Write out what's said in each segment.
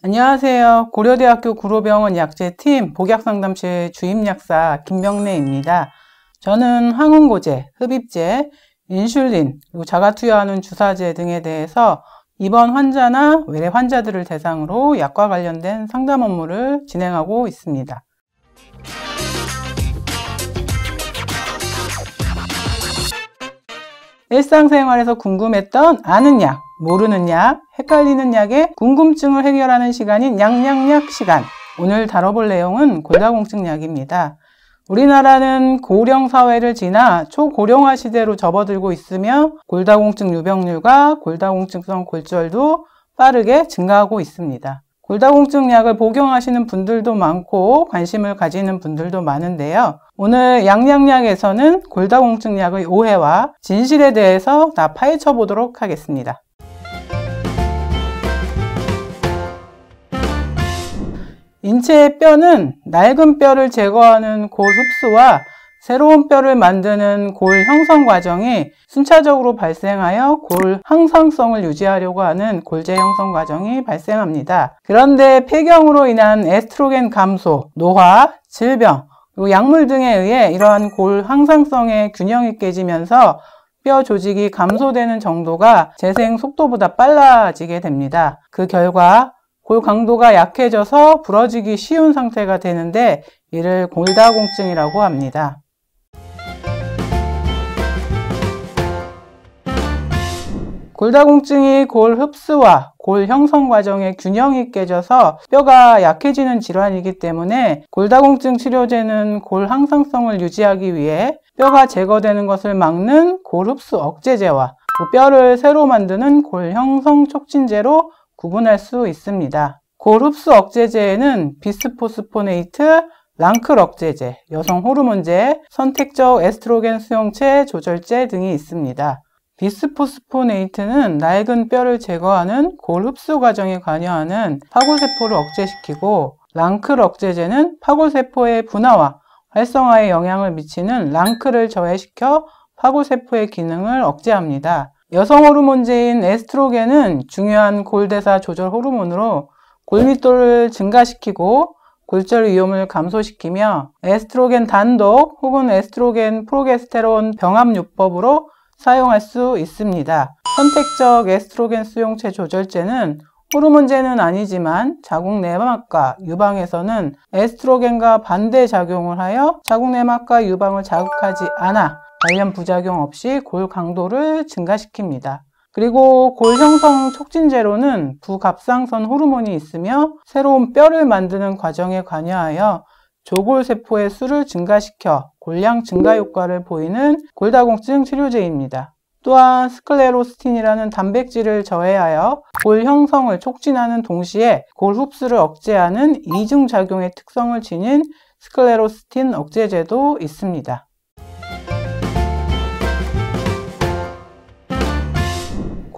안녕하세요. 고려대학교 구로병원 약제팀 복약상담실 주임약사 김명래입니다. 저는 항원고제, 흡입제, 인슐린, 그리고 자가 투여하는 주사제 등에 대해서 입원 환자나 외래 환자들을 대상으로 약과 관련된 상담 업무를 진행하고 있습니다. 일상생활에서 궁금했던 아는 약 모르는 약, 헷갈리는 약의 궁금증을 해결하는 시간인 양양약 시간. 오늘 다뤄볼 내용은 골다공증 약입니다. 우리나라는 고령 사회를 지나 초고령화 시대로 접어들고 있으며 골다공증 유병률과 골다공증성 골절도 빠르게 증가하고 있습니다. 골다공증 약을 복용하시는 분들도 많고 관심을 가지는 분들도 많은데요. 오늘 양양약에서는 골다공증 약의 오해와 진실에 대해서 다 파헤쳐 보도록 하겠습니다. 인체의 뼈는 낡은 뼈를 제거하는 골 흡수와 새로운 뼈를 만드는 골 형성 과정이 순차적으로 발생하여 골 항상성을 유지하려고 하는 골재 형성 과정이 발생합니다. 그런데 폐경으로 인한 에스트로겐 감소, 노화, 질병, 그리고 약물 등에 의해 이러한 골 항상성의 균형이 깨지면서 뼈 조직이 감소되는 정도가 재생 속도보다 빨라지게 됩니다. 그 결과 골 그 강도가 약해져서 부러지기 쉬운 상태가 되는데 이를 골다공증이라고 합니다. 골다공증이 골 흡수와 골 형성 과정의 균형이 깨져서 뼈가 약해지는 질환이기 때문에 골다공증 치료제는 골 항상성을 유지하기 위해 뼈가 제거되는 것을 막는 골 흡수 억제제와 뼈를 새로 만드는 골 형성 촉진제로 구분할 수 있습니다. 골흡수 억제제에는 비스포스포네이트, 랑클 억제제, 여성 호르몬제, 선택적 에스트로겐 수용체 조절제 등이 있습니다. 비스포스포네이트는 낡은 뼈를 제거하는 골 흡수 과정에 관여하는 파고세포를 억제시키고 랑클 억제제는 파고세포의 분화와 활성화에 영향을 미치는 랑클을 저해시켜 파고세포의 기능을 억제합니다. 여성 호르몬제인 에스트로겐은 중요한 골대사 조절 호르몬으로 골밀도를 증가시키고 골절 위험을 감소시키며 에스트로겐 단독 혹은 에스트로겐 프로게스테론 병합요법으로 사용할 수 있습니다. 선택적 에스트로겐 수용체 조절제는 호르몬제는 아니지만 자궁 내막과 유방에서는 에스트로겐과 반대 작용을 하여 자궁 내막과 유방을 자극하지 않아 관련 부작용 없이 골 강도를 증가시킵니다. 그리고 골 형성 촉진제로는 부갑상선 호르몬이 있으며 새로운 뼈를 만드는 과정에 관여하여 조골세포의 수를 증가시켜 골량 증가 효과를 보이는 골다공증 치료제입니다. 또한 스클레로스틴이라는 단백질을 저해하여 골 형성을 촉진하는 동시에 골 흡수를 억제하는 이중작용의 특성을 지닌 스클레로스틴 억제제도 있습니다.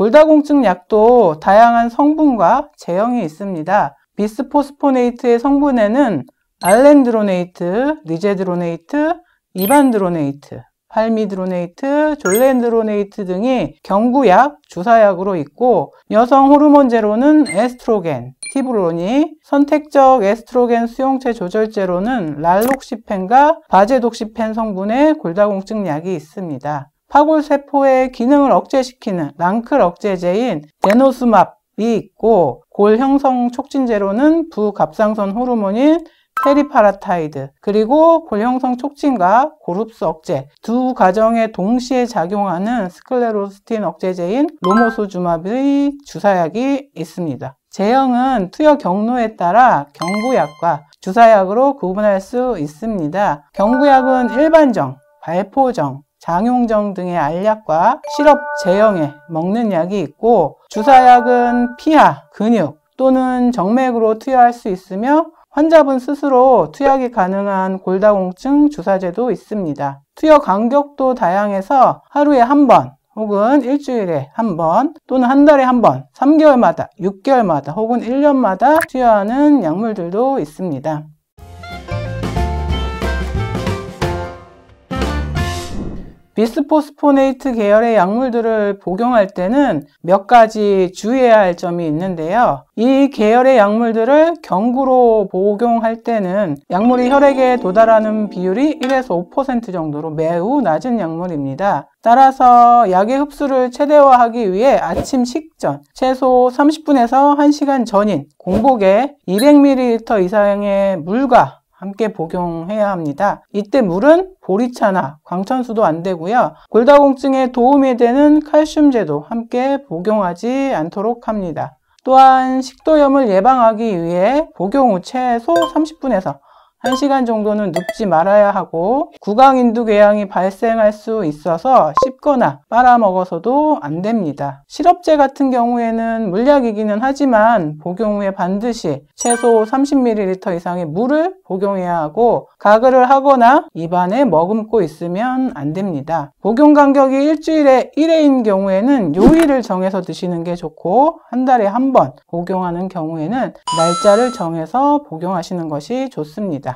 골다공증 약도 다양한 성분과 제형이 있습니다. 비스포스포네이트의 성분에는 알렌드로네이트, 리제드로네이트, 이반드로네이트, 팔미드로네이트, 졸렌드로네이트 등이 경구약, 주사약으로 있고 여성 호르몬제로는 에스트로겐, 티브로니, 선택적 에스트로겐 수용체 조절제로는 랄록시펜과 바제독시펜 성분의 골다공증 약이 있습니다. 파골세포의 기능을 억제시키는 랑클 억제제인 데노스맙이 있고 골 형성 촉진제로는 부갑상선 호르몬인 페리파라타이드 그리고 골 형성 촉진과 고룹스 억제 두 과정에 동시에 작용하는 스클레로스틴 억제제인 로모소주맙의 주사약이 있습니다. 제형은 투여 경로에 따라 경구약과 주사약으로 구분할 수 있습니다. 경구약은 일반정, 발포정, 장용정 등의 알약과 시럽 제형에 먹는 약이 있고 주사약은 피하, 근육 또는 정맥으로 투여할 수 있으며 환자분 스스로 투약이 가능한 골다공증 주사제도 있습니다. 투여 간격도 다양해서 하루에 한 번, 혹은 일주일에 한 번 또는 한 달에 한 번, 3개월마다, 6개월마다 혹은 1년마다 투여하는 약물들도 있습니다. 비스포스포네이트 계열의 약물들을 복용할 때는 몇 가지 주의해야 할 점이 있는데요. 이 계열의 약물들을 경구로 복용할 때는 약물이 혈액에 도달하는 비율이 1에서 5% 정도로 매우 낮은 약물입니다. 따라서 약의 흡수를 최대화하기 위해 아침 식전, 최소 30분에서 1시간 전인 공복에 200ml 이상의 물과 함께 복용해야 합니다. 이때 물은 보리차나 광천수도 안 되고요. 골다공증에 도움이 되는 칼슘제도 함께 복용하지 않도록 합니다. 또한 식도염을 예방하기 위해 복용 후 최소 30분에서 1시간 정도는 눕지 말아야 하고 구강인두궤양이 발생할 수 있어서 씹거나 빨아먹어서도 안 됩니다. 시럽제 같은 경우에는 물약이기는 하지만 복용 후에 반드시 최소 30ml 이상의 물을 복용해야 하고 가글을 하거나 입안에 머금고 있으면 안 됩니다. 복용 간격이 일주일에 1회인 경우에는 요일을 정해서 드시는 게 좋고 한 달에 한 번 복용하는 경우에는 날짜를 정해서 복용하시는 것이 좋습니다.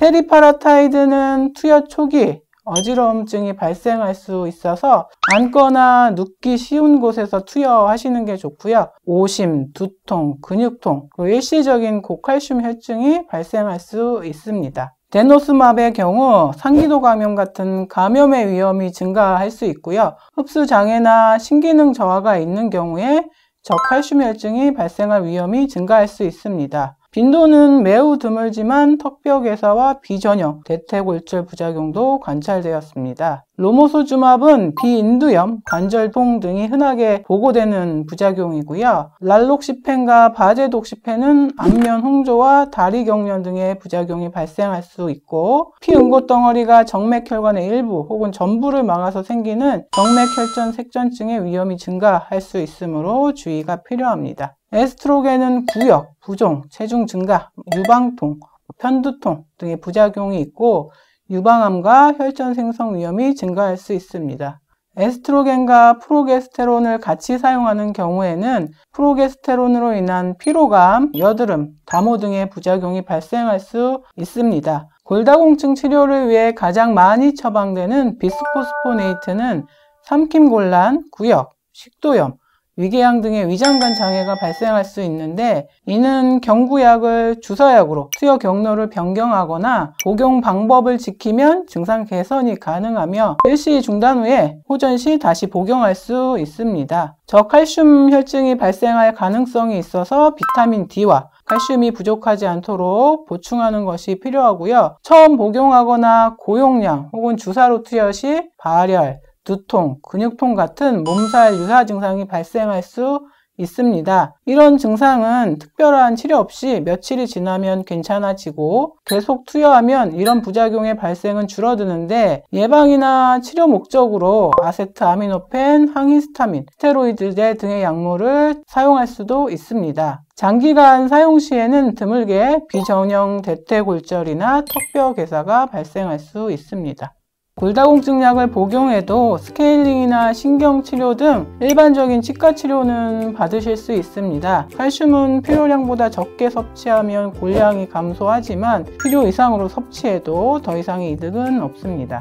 테리파라타이드는 투여 초기 어지러움증이 발생할 수 있어서 앉거나 눕기 쉬운 곳에서 투여하시는 게 좋고요. 오심, 두통, 근육통, 일시적인 고칼슘 혈증이 발생할 수 있습니다. 데노스맙의 경우 상기도 감염 같은 감염의 위험이 증가할 수 있고요. 흡수 장애나 신기능 저하가 있는 경우에 저칼슘 혈증이 발생할 위험이 증가할 수 있습니다. 빈도는 매우 드물지만 턱벽에서와 비전형, 대퇴골절 부작용도 관찰되었습니다. 로모소주맙은 비인두염, 관절통 등이 흔하게 보고되는 부작용이고요. 랄록시펜과 바제독시펜은 안면 홍조와 다리 경련 등의 부작용이 발생할 수 있고 피응고 덩어리가 정맥혈관의 일부 혹은 전부를 막아서 생기는 정맥혈전 색전증의 위험이 증가할 수 있으므로 주의가 필요합니다. 에스트로겐은 구역, 부종, 체중 증가, 유방통, 편두통 등의 부작용이 있고 유방암과 혈전 생성 위험이 증가할 수 있습니다. 에스트로겐과 프로게스테론을 같이 사용하는 경우에는 프로게스테론으로 인한 피로감, 여드름, 다모 등의 부작용이 발생할 수 있습니다. 골다공증 치료를 위해 가장 많이 처방되는 비스포스포네이트는 삼킴곤란 구역, 식도염, 위궤양 등의 위장관 장애가 발생할 수 있는데 이는 경구약을 주사약으로 투여 경로를 변경하거나 복용 방법을 지키면 증상 개선이 가능하며 일시 중단 후에 호전 시 다시 복용할 수 있습니다. 저칼슘 혈증이 발생할 가능성이 있어서 비타민 D와 칼슘이 부족하지 않도록 보충하는 것이 필요하고요. 처음 복용하거나 고용량 혹은 주사로 투여 시 발열, 두통, 근육통 같은 몸살 유사 증상이 발생할 수 있습니다. 이런 증상은 특별한 치료 없이 며칠이 지나면 괜찮아지고 계속 투여하면 이런 부작용의 발생은 줄어드는데 예방이나 치료 목적으로 아세트아미노펜, 항히스타민, 스테로이드제 등의 약물을 사용할 수도 있습니다. 장기간 사용 시에는 드물게 비정형 대퇴골절이나 턱뼈 괴사가 발생할 수 있습니다. 골다공증약을 복용해도 스케일링이나 신경치료 등 일반적인 치과 치료는 받으실 수 있습니다. 칼슘은 필요량보다 적게 섭취하면 골량이 감소하지만 필요 이상으로 섭취해도 더 이상의 이득은 없습니다.